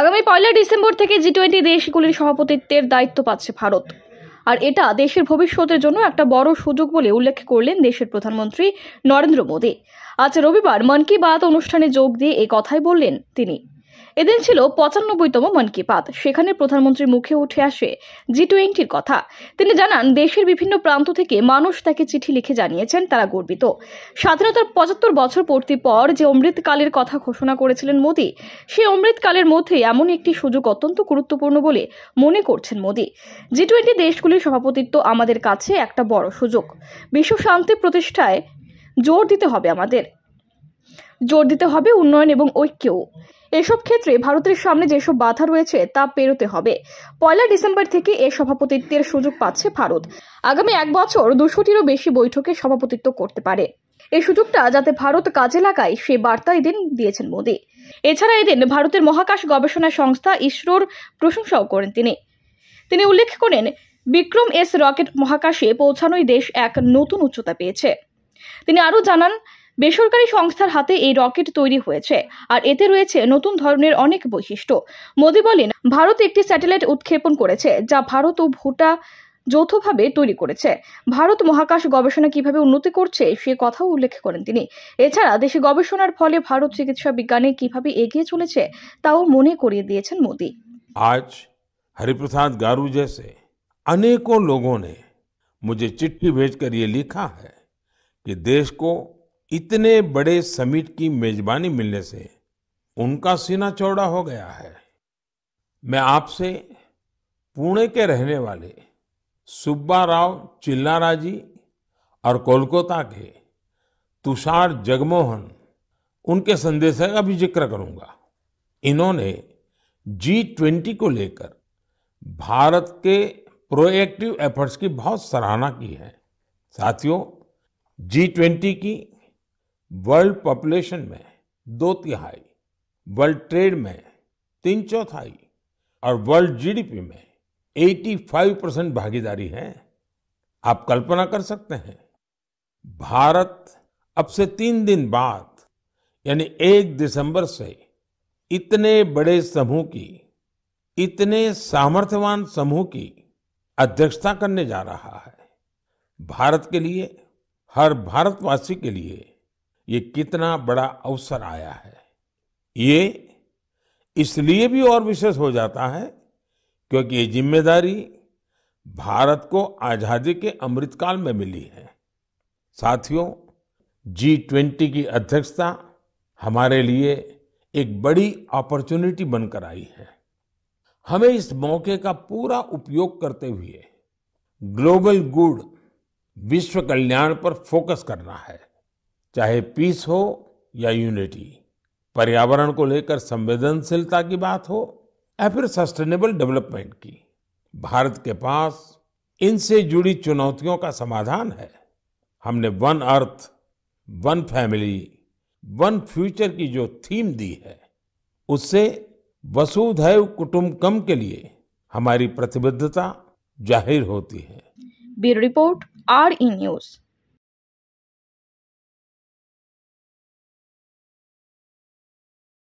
আগামী পয়লা ডিসেম্বর থেকে জি টোয়েন্টি দেশগুলির সভাপতিত্বের দায়িত্ব পাচ্ছে ভারত আর এটা দেশের ভবিষ্যতের জন্য একটা বড় সুযোগ বলে উল্লেখ করলেন দেশের প্রধানমন্ত্রী নরেন্দ্র মোদী আজ রবিবার মন কি বাত অনুষ্ঠানে যোগ দিয়ে এ কথাই বললেন তিনি এদিন ছিল পঁচানব্বইতম মন কি বাত সেখানে প্রধানমন্ত্রীর মুখে উঠে আসে জি টোয়েন্টির কথা তিনি জানান দেশের বিভিন্ন প্রান্ত থেকে মানুষ তাকে চিঠি লিখে জানিয়েছেন তারা গর্বিত স্বাধীনতার পঁচাত্তর বছর পূর্তির পর যে অমৃতকালের কথা ঘোষণা করেছিলেন মোদি সেই অমৃতকালের মধ্যে এমন একটি সুযোগ অত্যন্ত গুরুত্বপূর্ণ বলে মনে করছেন মোদি জি টোয়েন্টি দেশগুলির সভাপতিত্ব আমাদের কাছে একটা বড় সুযোগ বিশ্ব শান্তি প্রতিষ্ঠায় জোর দিতে হবে আমাদের জোর দিতে হবে উন্নয়ন এবং ঐক্যও এসব ক্ষেত্রে ভারতের সামনে যেসব বাধা রয়েছে তা পেরোতে হবে পয়লা ডিসেম্বর থেকে এ সভাপতিত্বের সুযোগ পাচ্ছে ভারত আগামী এক বছর দুশোটিরও বেশি বৈঠকে সভাপতিত্ব করতে পারে এই সুযোগটা যাতে ভারত কাজে লাগায় সে বার্তা এদিন দিয়েছেন মোদী এছাড়া এদিন ভারতের মহাকাশ গবেষণা সংস্থা ইসরোর প্রশংসাও করেন তিনি তিনি উল্লেখ করেন বিক্রম এস রকেট মহাকাশে পৌঁছানোই দেশ এক নতুন উচ্চতা পেয়েছে তিনি আরও জানান বেসরকারি সংস্থার হাতে এই রকেট তৈরি হয়েছে আর এতে রয়েছে নতুন ধরনের অনেক বৈশিষ্ট্য মোদী বলেন ভারত একটি স্যাটেলাইট উৎক্ষেপণ করেছে যা ভারত ও ভুটা যৌথভাবে তৈরি করেছে ভারত মহাকাশ গবেষণা কিভাবে উন্নতি করছে সে কথাও উল্লেখ করেন তিনি এছাড়া দেশে গবেষণার ফলে ভারত চিকিৎসা বিজ্ঞানে কিভাবে এগিয়ে চলেছে তাও মনে করিয়ে দিয়েছেন মোদি আজ হরিপ্রসাদ গারু জেসে अनेकों लोगों ने मुझे चिट्ठी भेजकर ये लिखा इतने बड़े समिट की मेजबानी मिलने से उनका सीना चौड़ा हो गया है मैं आपसे पुणे के रहने वाले सुब्बा राव चिल्लारा जी और कोलकाता के तुषार जगमोहन उनके संदेश का भी जिक्र करूंगा इन्होंने जी ट्वेंटी को लेकर भारत के प्रोएक्टिव एफर्ट्स की बहुत सराहना की है साथियों जी ट्वेंटी की वर्ल्ड पॉपुलेशन में दो तिहाई वर्ल्ड ट्रेड में तीन चौथाई और वर्ल्ड जीडीपी में 85 परसेंट भागीदारी है आप कल्पना कर सकते हैं भारत अब से तीन दिन बाद यानी एक दिसंबर से इतने बड़े समूह की इतने सामर्थ्यवान समूह की अध्यक्षता करने जा रहा है भारत के लिए हर भारतवासी के लिए ये कितना बड़ा अवसर आया है ये इसलिए भी और विशेष हो जाता है क्योंकि ये जिम्मेदारी भारत को आज़ादी के अमृतकाल में मिली है साथियों जी ट्वेंटी की अध्यक्षता हमारे लिए एक बड़ी अपॉर्चुनिटी बनकर आई है हमें इस मौके का पूरा उपयोग करते हुए ग्लोबल गुड विश्व कल्याण पर फोकस करना है चाहे पीस हो या यूनिटी पर्यावरण को लेकर संवेदनशीलता की बात हो या फिर सस्टेनेबल डेवलपमेंट की भारत के पास इनसे जुड़ी चुनौतियों का समाधान है हमने one earth one family one future की जो थीम दी है उससे वसुधैव कुटुंबकम के लिए हमारी प्रतिबद्धता जाहिर होती है bureau report R E news